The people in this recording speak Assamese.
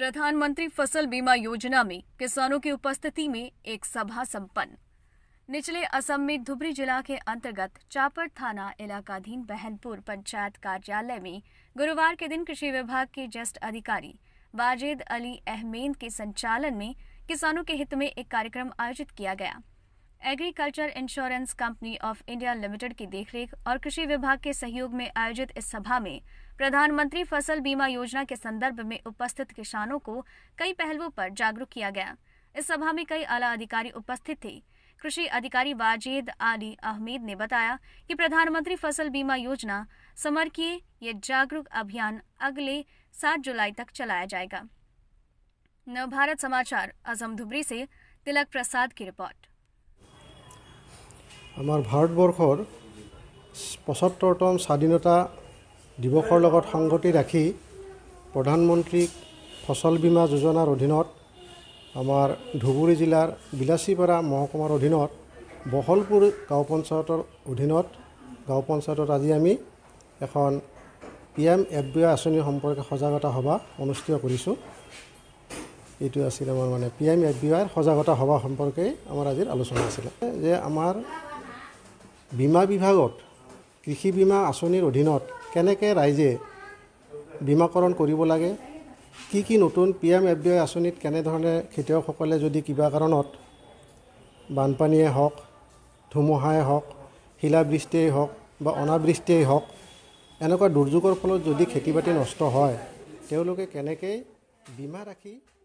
प्रधानमंत्री फसल बीमा योजना में किसानों की उपस्थिति में एक सभा संपन्न निचले असम में धुबरी जिला के अंतर्गत चापर थाना इलाकाधीन बहनपुर पंचायत कार्यालय में गुरुवार के दिन कृषि विभाग के ज्येष्ठ अधिकारी बाजेद अली अहमेद के संचालन में किसानों के हित में एक कार्यक्रम आयोजित किया गया agriculture insurance company of India limited की देखरेख और कृषि विभाग के सहयोग में आयोजित इस सभा में प्रधानमंत्री फसल बीमा योजना के संदर्भ में उपस्थित किसानों को कई पहलुओं पर जागरूक किया गया इस सभा में कई आला अधिकारी उपस्थित थे कृषि अधिकारी वाजिद आली अहमेद ने बताया कि प्रधानमंत्री फसल बीमा योजना समर किए ये जागरूक अभियान अगले सात जुलाई तक चलाया जाएगा नवभारत समाचार अजम धुबरी से तिलक प्रसाद की रिपोर्ट আমাৰ ভাৰতবৰ্ষৰ পঁচত্তৰতম স্বাধীনতা দিৱসৰ লগত সংগতি ৰাখি প্ৰধানমন্ত্ৰী ফচল বীমা যোজনাৰ অধীনত আমাৰ ধুবুৰী জিলাৰ বিলাচীপাৰা মহকুমাৰ অধীনত বহলপুৰ গাঁও পঞ্চায়তৰ অধীনত গাঁও পঞ্চায়তত আজি আমি এখন P M F B Y আঁচনি সম্পৰ্কে সজাগতা সভা অনুষ্ঠিত কৰিছোঁ এইটো আছিল আমাৰ মানে পি এম এফ বি আইৰ সজাগতা সভা সম্পৰ্কেই আমাৰ আজিৰ আলোচনা আছিলে যে আমাৰ বীমা বিভাগত কৃষি বীমা আঁচনিৰ অধীনত কেনেকৈ ৰাইজে বীমাকৰণ কৰিব লাগে কি কি নতুন P M F B Y আঁচনিত কেনেধৰণে খেতিয়কসকলে যদি কিবা কাৰণত বানপানীয়ে হওক ধুমুহাই হওক শিলাবৃষ্টিয়েই হওক বা অনাবৃষ্টিয়েই হওক এনেকুৱা দুৰ্যোগৰ ফলত যদি খেতি বাতি নষ্ট হয় তেওঁলোকে কেনেকৈ বীমা ৰাখি